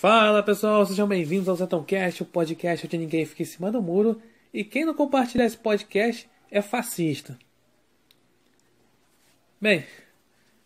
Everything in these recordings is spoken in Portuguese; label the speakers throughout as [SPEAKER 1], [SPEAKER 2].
[SPEAKER 1] Fala pessoal, sejam bem-vindos ao ZetãoCast, o podcast onde ninguém fica em cima do muro. E quem não compartilhar esse podcast é fascista. Bem,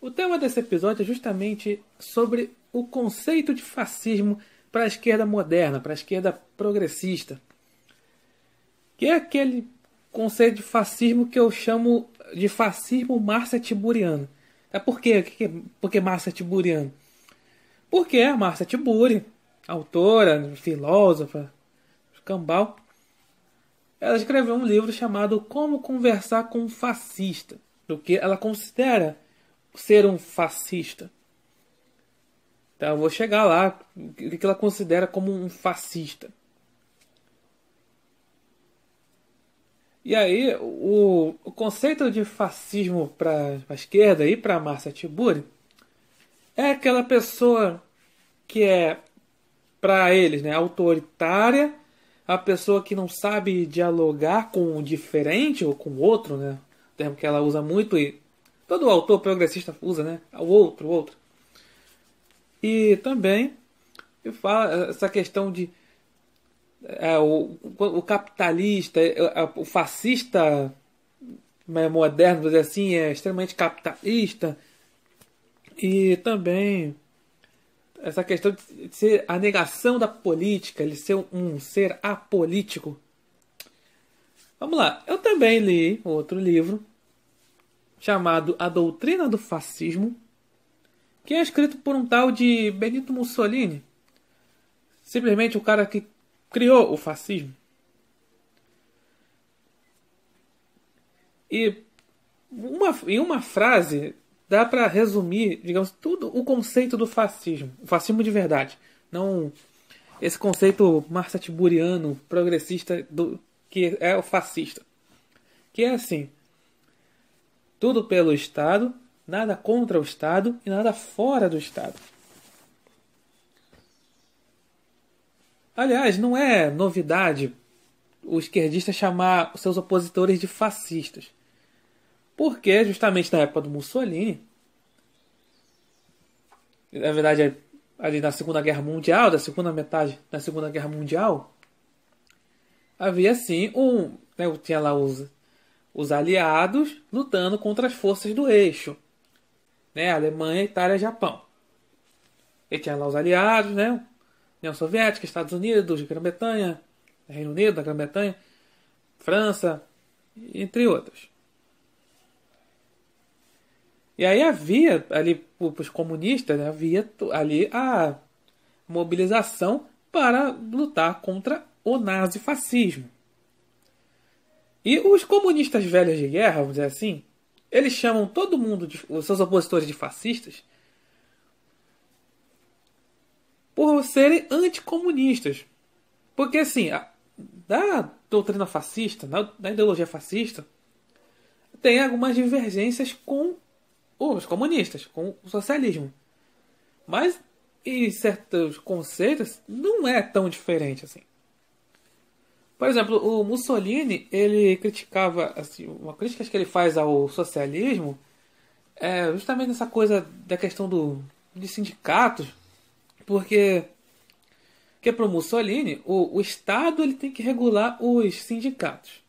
[SPEAKER 1] o tema desse episódio é justamente sobre o conceito de fascismo para a esquerda moderna, para a esquerda progressista. Que é aquele conceito de fascismo que eu chamo de fascismo massa tiburiano. É por quê? É, por que massa tiburiano? Porque a Marcia Tiburi, autora, filósofa, cambal, ela escreveu um livro chamado Como Conversar com um Fascista, do que ela considera ser um fascista. Então eu vou chegar lá, o que ela considera como um fascista. E aí, o, o conceito de fascismo para a esquerda e para Marcia Tiburi é aquela pessoa que é, para eles, né, autoritária, a pessoa que não sabe dialogar com o diferente ou com o outro, né? termo que ela usa muito e todo autor progressista usa, né? O outro, o outro. E também falo essa questão de é, o, o, capitalista, é, é, o fascista né, moderno, assim, é extremamente capitalista e também essa questão de ser a negação da política, ele ser um ser apolítico. Vamos lá, eu também li outro livro chamado A Doutrina do Fascismo, que é escrito por um tal de Benito Mussolini, simplesmente o cara que criou o fascismo. E uma, em uma frase dá para resumir, digamos, tudo o conceito do fascismo, o fascismo de verdade, não esse conceito marxatiburiano, progressista do que é o fascista, que é assim, tudo pelo Estado, nada contra o Estado e nada fora do Estado. Aliás, não é novidade o esquerdista chamar os seus opositores de fascistas. Porque justamente na época do Mussolini, na verdade ali na Segunda Guerra Mundial, da segunda metade da Segunda Guerra Mundial, havia sim um, né, tinha lá os, os aliados lutando contra as forças do eixo, né, Alemanha, Itália, Japão. E tinha lá os aliados, né, União Soviética, Estados Unidos, Grã-Bretanha, Reino Unido, Grã-Bretanha, França, entre outros. E aí havia ali os comunistas, né, havia ali a mobilização para lutar contra o nazifascismo. E os comunistas velhos de guerra, vamos dizer assim, eles chamam todo mundo, de, os seus opositores de fascistas, por serem anticomunistas. Porque assim, a, da doutrina fascista, na, da ideologia fascista, tem algumas divergências com os comunistas, com o socialismo. Mas em certos conceitos não é tão diferente assim. Por exemplo, o Mussolini, ele criticava, assim, uma crítica que ele faz ao socialismo é justamente nessa coisa da questão do, de sindicatos, porque que para o Mussolini, o, o Estado ele tem que regular os sindicatos.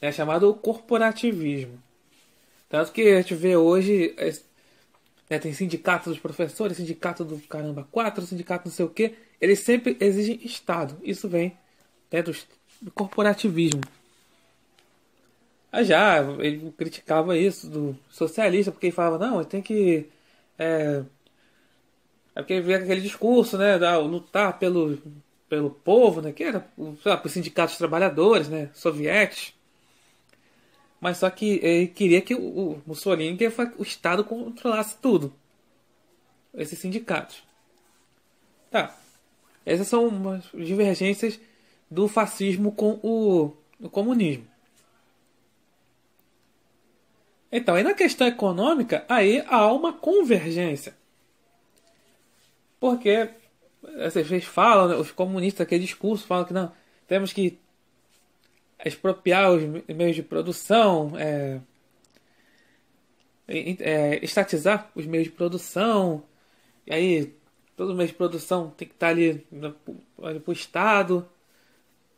[SPEAKER 1] É chamado corporativismo. Tanto que a gente vê hoje. É, né, tem sindicato dos professores, sindicato do caramba, quatro, sindicato não sei o quê. Eles sempre exigem Estado. Isso vem né, do, corporativismo. Ah, já, ele criticava isso do socialista, porque ele falava, não, tem que. É, é porque vem aquele discurso, né? Da, lutar pelo, pelo povo, né? Que era lá, para os sindicatos trabalhadores, né? Soviéticos. Mas só que ele queria que o Mussolini, que o Estado, controlasse tudo. Esses sindicatos. Tá. Essas são umas divergências do fascismo com o, o comunismo. Então, aí na questão econômica, aí há uma convergência. Porque eh, vocês falam, né, os comunistas, aquele discurso, falam que não, temos que expropriar os meios de produção, é, é, estatizar os meios de produção, e aí todo meio de produção tem que estar ali para o Estado.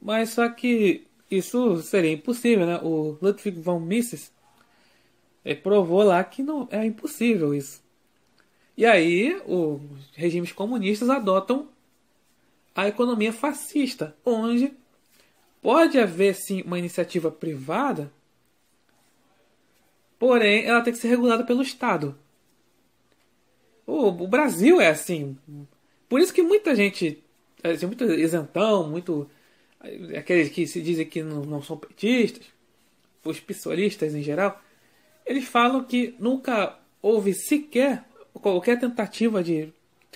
[SPEAKER 1] Mas só que isso seria impossível, né? O Ludwig von Mises provou lá que não é impossível isso. E aí os regimes comunistas adotam a economia fascista, onde Pode haver sim uma iniciativa privada, porém ela tem que ser regulada pelo Estado. O, o Brasil é assim. Por isso que muita gente, eh, assim, muito isentão, muito. Eh, aqueles que se dizem que não, não são petistas, os pissolistas em geral, eles falam que nunca houve sequer qualquer tentativa de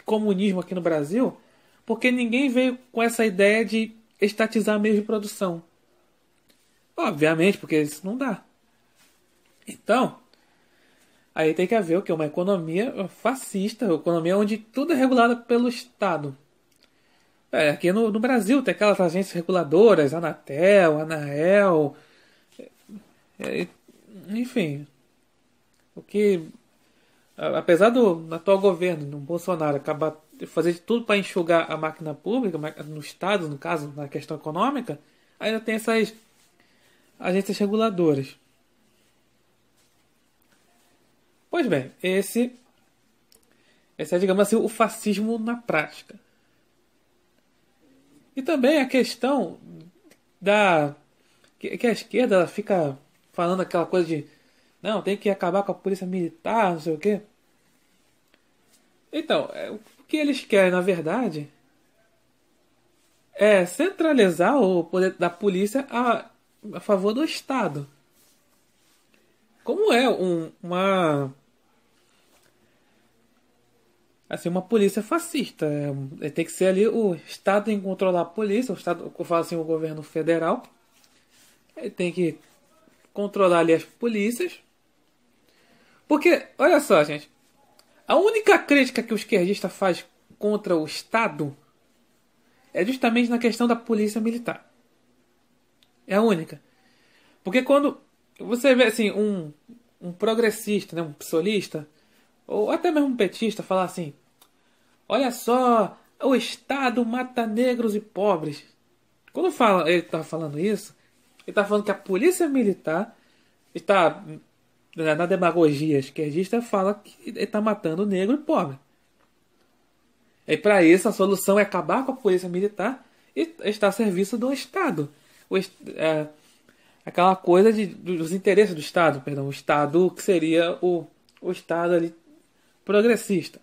[SPEAKER 1] comunismo aqui no Brasil, porque ninguém veio com essa ideia de estatizar meios de produção. Obviamente, porque isso não dá. Então, aí tem que haver o que? Uma economia fascista, uma economia onde tudo é regulado pelo Estado. É, aqui no, no, Brasil tem aquelas agências reguladoras, Anatel, Anael, é, é enfim. O que, apesar do atual governo, do Bolsonaro, acabar fazer tudo para enxugar a máquina pública, no Estado, no caso, na questão econômica, ainda tem essas agências reguladoras. Pois bem, esse, esse é, digamos assim, o fascismo na prática. E também a questão da. que, que a esquerda fica falando aquela coisa de. não, tem que acabar com a polícia militar, não sei o quê. Então, é, o que eles querem, na verdade, é centralizar o poder da polícia a, a favor do Estado. Como é um, uma. Assim, uma polícia fascista. É, é tem que ser ali o Estado em controlar a polícia, o Estado, eu falo assim, o governo federal. Ele tem que controlar ali as polícias. Porque, olha só, gente. A única crítica que o esquerdista faz contra o Estado é justamente na questão da polícia militar. É a única. Porque quando você vê assim um, um progressista, né, um psolista, ou até mesmo um petista falar assim: "Olha só, o Estado mata negros e pobres". Quando fala, ele está falando isso, ele está falando que a polícia militar está é na demagogia esquerdista, fala que está matando negro e pobre. E para isso, a solução é acabar com a polícia militar e estar a serviço do Estado. O, é, aquela coisa de, dos interesses do Estado, perdão, o Estado que seria o, o Estado ali progressista.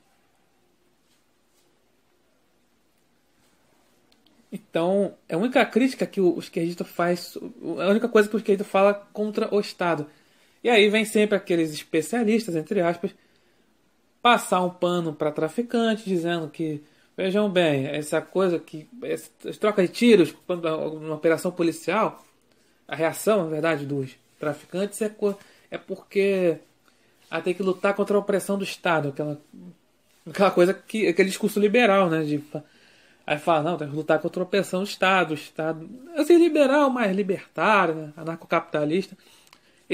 [SPEAKER 1] Então, é a única crítica que o, o esquerdista faz, a única coisa que o esquerdista fala contra o Estado e aí vem sempre aqueles especialistas, entre aspas, passar um pano para traficante, dizendo que, vejam bem, essa coisa que. as troca de tiros é uma operação policial, a reação, na verdade, dos traficantes é, é porque a ter que lutar contra a opressão do Estado, aquela, aquela coisa que. aquele discurso liberal, né? De, aí fala, não, tem que lutar contra a opressão do Estado, Estado. Assim, liberal, mais libertário, né, anarcocapitalista. capitalista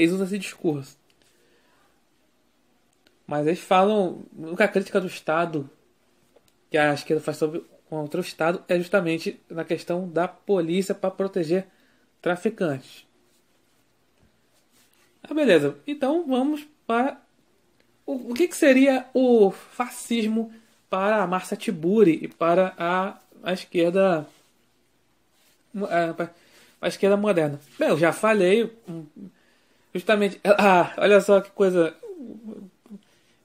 [SPEAKER 1] eles usam esse discurso. Mas eles falam. A crítica do Estado que a esquerda faz sobre contra o Estado é justamente na questão da polícia para proteger traficantes. Ah, beleza. Então vamos para o, o que, que, seria o fascismo para a Marcia Tiburi e para a, a esquerda a, a, esquerda moderna. Bem, eu já falei hum, Justamente. Ah, ah, olha só que coisa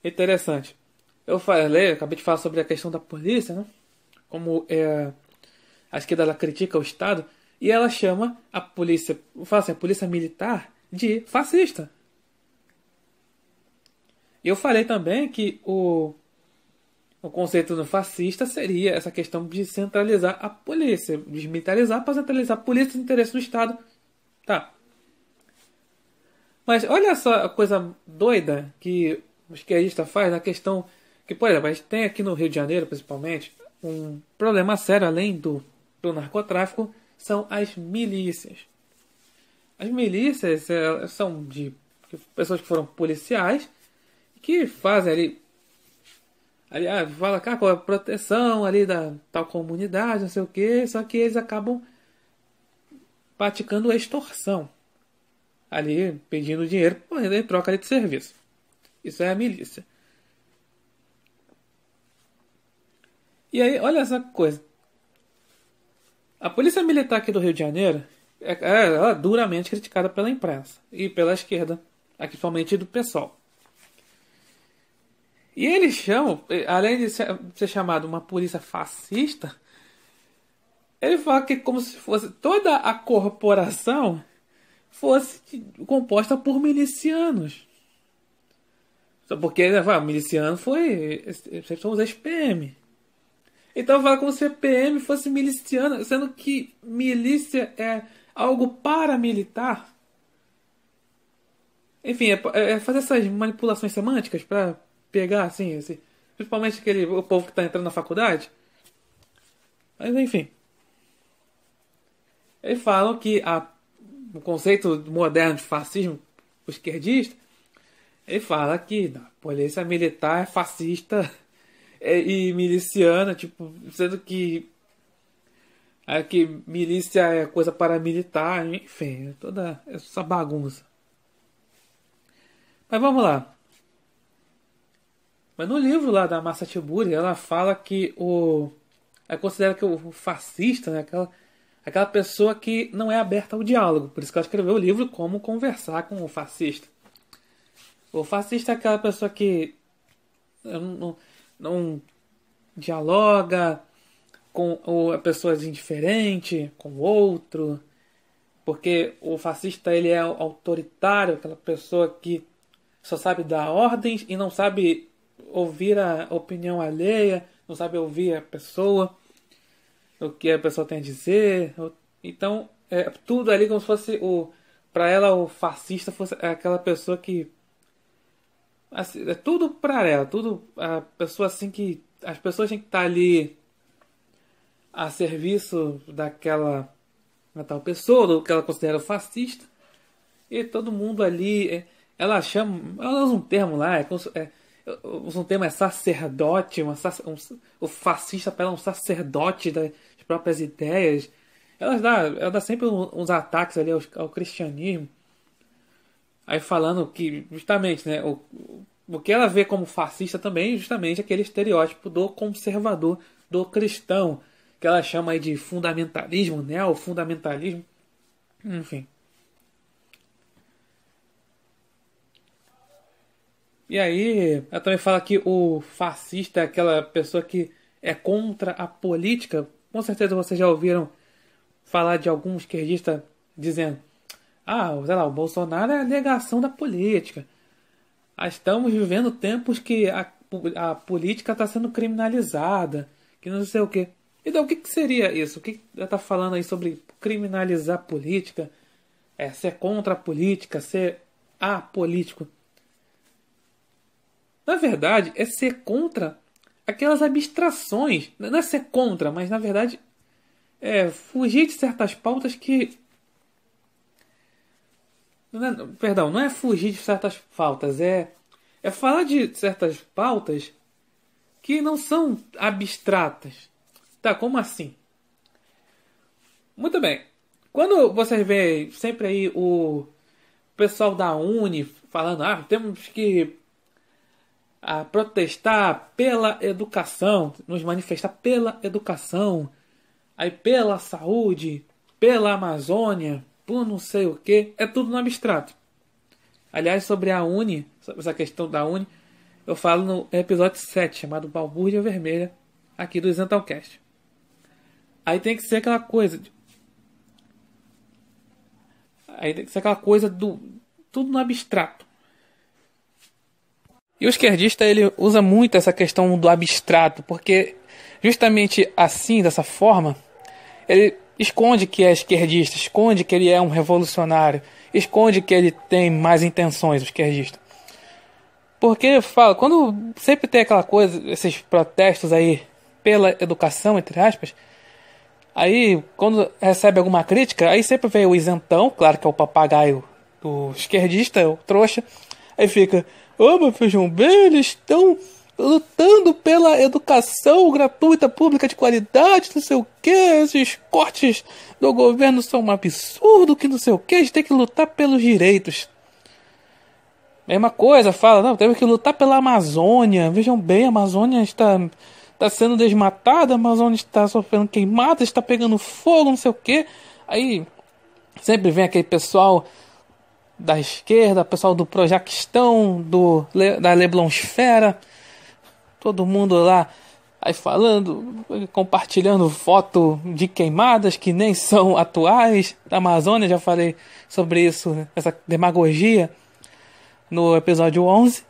[SPEAKER 1] interessante. Eu falei, eu acabei de falar sobre a questão da polícia, né? Como é, a esquerda ela critica o Estado e ela chama a polícia, fala assim, a polícia militar de fascista. Eu falei também que o, o conceito do fascista seria essa questão de centralizar a polícia, desmilitarizar para centralizar a polícia de interesse do Estado. Tá, mas olha só a coisa doida que o esquerdista faz na questão que, por exemplo, a gente tem aqui no Rio de Janeiro, principalmente, um problema sério além do, do narcotráfico são as milícias. As milícias é, são de pessoas que foram policiais que fazem ali. Aliás, ah, fala cá com é a proteção ali da tal comunidade, não sei o que, só que eles acabam praticando extorsão ali pedindo dinheiro em troca ali de serviço. Isso é a milícia. E aí, olha essa coisa. A polícia militar aqui do Rio de Janeiro é, é, é duramente criticada pela imprensa e pela esquerda, aqui principalmente do pessoal E eles chamam, além de ser, ser chamado uma polícia fascista, ele fala que é como se fosse toda a corporação fosse composta por milicianos. Só porque ah, miliciano foi. Vocês são os SPM. Então fala como se PM fosse miliciano sendo que milícia é algo paramilitar. Enfim, é, é, é fazer essas manipulações semânticas para pegar, assim, esse, principalmente aquele o povo que está entrando na faculdade. Mas enfim. Eles falam que a o conceito moderno de fascismo esquerdista, ele fala que a polícia é militar é fascista é, e miliciana, tipo, sendo que é que milícia é coisa paramilitar, enfim, é toda essa bagunça. Mas vamos lá. Mas no livro lá da Massa Tiburi, ela fala que o. Ela considera que o fascista, né? Aquela, Aquela pessoa que não é aberta ao diálogo. Por isso que ela escreveu o livro Como Conversar com o Fascista. O fascista é aquela pessoa que não, não dialoga com a pessoa indiferente, com o outro. Porque o fascista ele é autoritário, aquela pessoa que só sabe dar ordens e não sabe ouvir a opinião alheia, não sabe ouvir a pessoa o que a pessoa tem a dizer. Então, é tudo ali como se fosse o. para ela, o fascista fosse aquela pessoa que. Assim, é tudo para ela, tudo. A pessoa assim que. As pessoas têm que estar tá ali a serviço daquela da tal pessoa, do que ela considera fascista. E todo mundo ali. É, ela chama. Ela usa um termo lá, é, é, usa um termo é sacerdote, uma, um, o fascista para ela é um sacerdote da, próprias ideias, elas dá, ela dá sempre uns ataques ali ao, ao, cristianismo. Aí falando que, justamente, né, o, o que ela vê como fascista também é justamente aquele estereótipo do conservador, do cristão, que ela chama de fundamentalismo, né, o fundamentalismo, enfim. E aí, ela também fala que o fascista é aquela pessoa que é contra a política com certeza vocês já ouviram falar de algum esquerdista dizendo: ah, sei lá, o Bolsonaro é a negação da política. Ah, estamos vivendo tempos que a, a política está sendo criminalizada, que não sei o quê. Então, o que, que seria isso? O que ela está falando aí sobre criminalizar a política? É, ser contra a política, ser apolítico. Na verdade, é ser contra aquelas abstrações. É, não é ser contra, mas na verdade é fugir de certas pautas que. Não é, perdão, não é fugir de certas pautas, é, é falar de certas pautas que não são abstratas. Tá, como assim? Muito bem. Quando vocês veem sempre aí o pessoal da Uni falando, ah, temos que a protestar pela educação, nos manifestar pela educação, aí pela saúde, pela Amazônia, por não sei o que, é tudo no abstrato. Aliás, sobre a Uni, sobre essa questão da Uni, eu falo no episódio 7, chamado Balbúrdia Vermelha, aqui do Isantalcast. Aí tem que ser aquela coisa. De... Aí tem que ser aquela coisa do. Tudo no abstrato. E o esquerdista ele usa muito essa questão do abstrato, porque justamente assim, dessa forma, ele esconde que é esquerdista, esconde que ele é um revolucionário, esconde que ele tem mais intenções, o esquerdista. Porque fala, quando sempre tem aquela coisa, esses protestos aí pela educação, entre aspas, aí quando recebe alguma crítica, aí sempre vem o isentão, claro que é o papagaio do esquerdista, o trouxa, aí fica, Ô, feijão bem, eles estão lutando pela educação gratuita, pública, de qualidade, não sei o que, esses cortes do governo são um absurdo, que não sei o que, a gente tem que lutar pelos direitos. Mesma coisa, fala, não, teve que lutar pela Amazônia, vejam bem, a Amazônia está, está sendo desmatada, a Amazônia está sofrendo queimadas, está pegando fogo, não sei o que, aí sempre vem aquele pessoal da esquerda, pessoal do Projaquistão, do, da Leblonsfera, todo mundo lá aí falando, compartilhando foto de queimadas que nem são atuais. Da Amazônia, já falei sobre isso, né? essa demagogia, no episódio 11.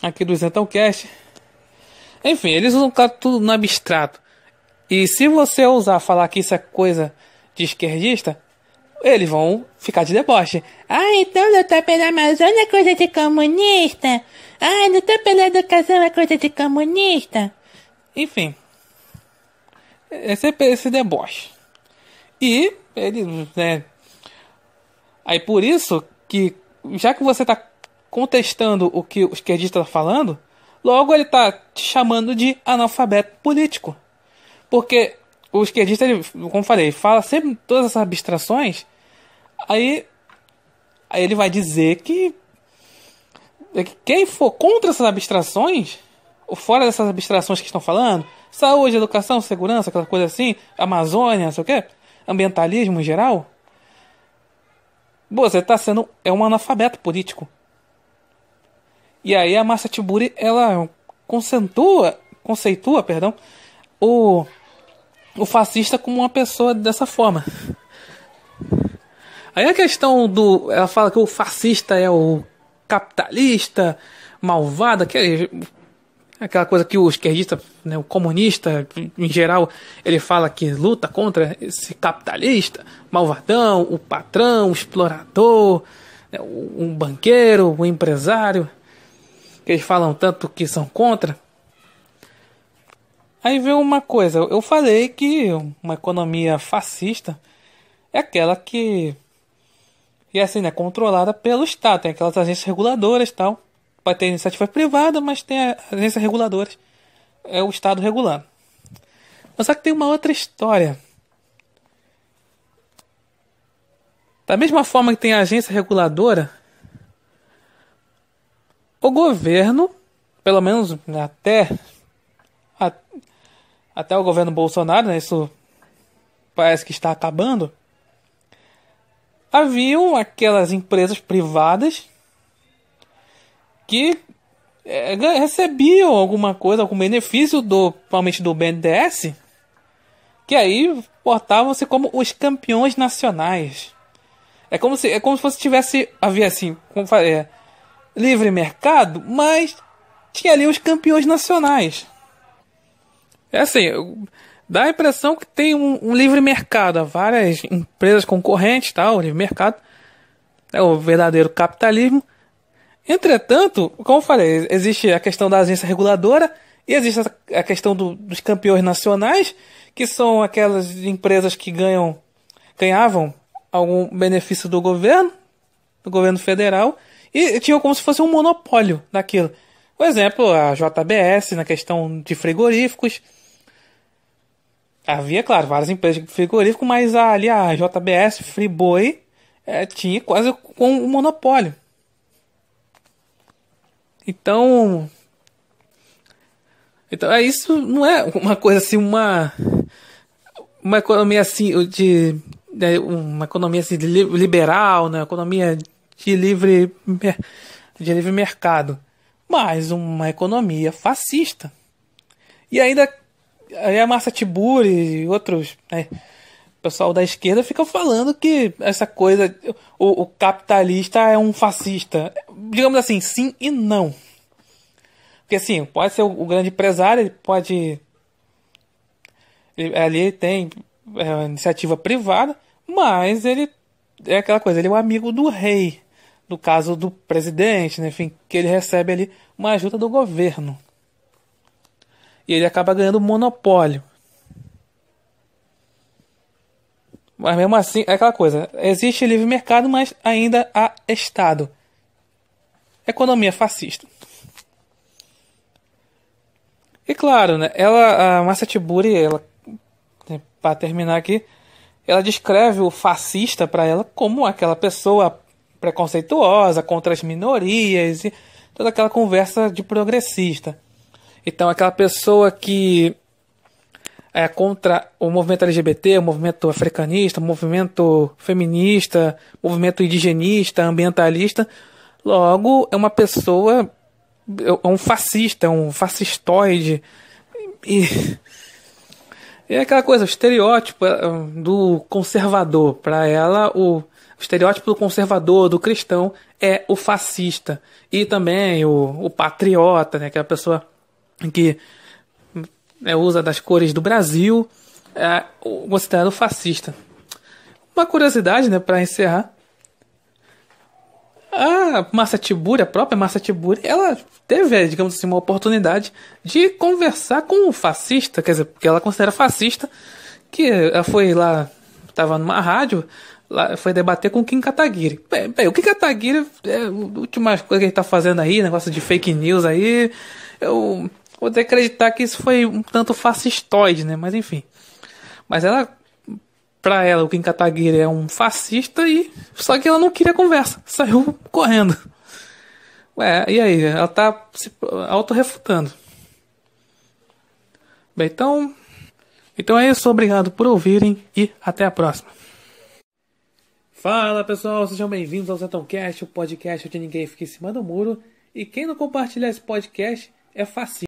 [SPEAKER 1] Aqui do Isentão Cast. Enfim, eles usam tudo no abstrato. E se você ousar falar que isso é coisa de esquerdista, eles vão ficar de deboche. Ah, então lutar pela Amazônia é coisa de comunista. Ah, lutar pela educação é coisa de comunista. Enfim. É sempre esse deboche. E eles, né? Aí por isso que, já que você está contestando o que o esquerdista está falando, logo ele está te chamando de analfabeto político. Porque o esquerdista, ele, como falei, fala sempre todas essas abstrações Aí, aí ele vai dizer é que, quem for contra essas abstrações, ou fora dessas abstrações que estão falando, saúde, educação, segurança, aquela coisa assim, Amazônia, não sei o quê, ambientalismo em geral, você está sendo é um analfabeto político. E aí a Massa Tiburi, ela conceitua, conceitua, perdão, o, o fascista como uma pessoa dessa forma. Aí a questão do. Ela fala que o fascista é o capitalista, malvado, aquele, aquela coisa que o esquerdista, né, o comunista em geral, ele fala que luta contra esse capitalista, malvadão, o patrão, o explorador, né, um banqueiro, o um empresário, que eles falam tanto que são contra. Aí vem uma coisa, eu falei que uma economia fascista é aquela que e assim, é né, controlada pelo Estado. Tem aquelas agências reguladoras e tal. Pode ter iniciativa privada, mas tem agências reguladoras. É o Estado regulando. Mas só que tem uma outra história. Da mesma forma que tem a agência reguladora, o governo, pelo menos né, até a, até o governo Bolsonaro, né, isso parece que está acabando haviam aquelas empresas privadas que é, recebiam alguma coisa, algum benefício do, principalmente do BNDES, que aí portavam-se como os campeões nacionais. É como se é como se fosse tivesse havia assim, como é, livre mercado, mas tinha ali os campeões nacionais. É assim, dá a impressão que tem um, um livre mercado, várias empresas concorrentes, tá? o livre mercado é o verdadeiro capitalismo. Entretanto, como eu falei, existe a questão da agência reguladora e existe a questão do, dos campeões nacionais, que são aquelas empresas que ganham, ganhavam algum benefício do governo, do governo federal, e tinham como se fosse um monopólio daquilo. Por exemplo, a JBS na questão de frigoríficos, havia, claro, várias empresas de frigorífico, mas ali a JBS Freeboy, é, eh, tinha quase com um monopólio. Então, então é isso não é uma coisa assim, uma uma economia assim de né, uma economia assim, liberal, né? economia de livre de livre mercado, mas uma economia fascista. E ainda aí a Massa Tiburi e outros né, pessoal da esquerda ficam falando que essa coisa, o, o, capitalista é um fascista. Digamos assim, sim e não. Porque assim, pode ser o, o grande empresário, ele pode. Ele, ali tem é, iniciativa privada, mas ele é aquela coisa, ele é o amigo do rei, no caso do presidente, né, enfim, que ele recebe ali uma ajuda do governo. E ele acaba ganhando monopólio. Mas mesmo assim, é aquela coisa: existe livre mercado, mas ainda há Estado. Economia fascista. E claro, né, ela, a Massa Tiburi, para terminar aqui, ela descreve o fascista para ela como aquela pessoa preconceituosa contra as minorias e toda aquela conversa de progressista. Então, aquela pessoa que é contra o movimento LGBT, o movimento africanista, o movimento feminista, o movimento indigenista, ambientalista, logo é uma pessoa, é um fascista, é um fascistoide. E é aquela coisa, o estereótipo é, do conservador. Para ela, o estereótipo do conservador, do cristão, é o fascista. E também o, o patriota, né? Que é a pessoa que né, usa das cores do Brasil, é considerado fascista. Uma curiosidade, né, para encerrar. A Massa Tiburi, a própria Massa Tiburi, ela teve, é, digamos assim, uma oportunidade de conversar com o fascista, quer dizer, porque ela considera fascista, que ela foi lá, estava numa rádio, lá, foi debater com o Kim Kataguiri. Bem, bem o Kim Kataguiri, é, a última coisa que ele está fazendo aí, negócio de fake news aí, eu poder acreditar que isso foi um tanto fascistoide, né? Mas enfim. Mas ela, pra ela, o Kim Kataguiri é um fascista e. Só que ela não queria conversa, saiu correndo. Ué, e aí? Ela tá se autorrefutando. Bem, então. Então é isso, obrigado por ouvirem e até a próxima. Fala pessoal, sejam bem-vindos ao Zetoncast, o podcast onde ninguém fica em cima do muro. E quem não compartilhar esse podcast é fascista.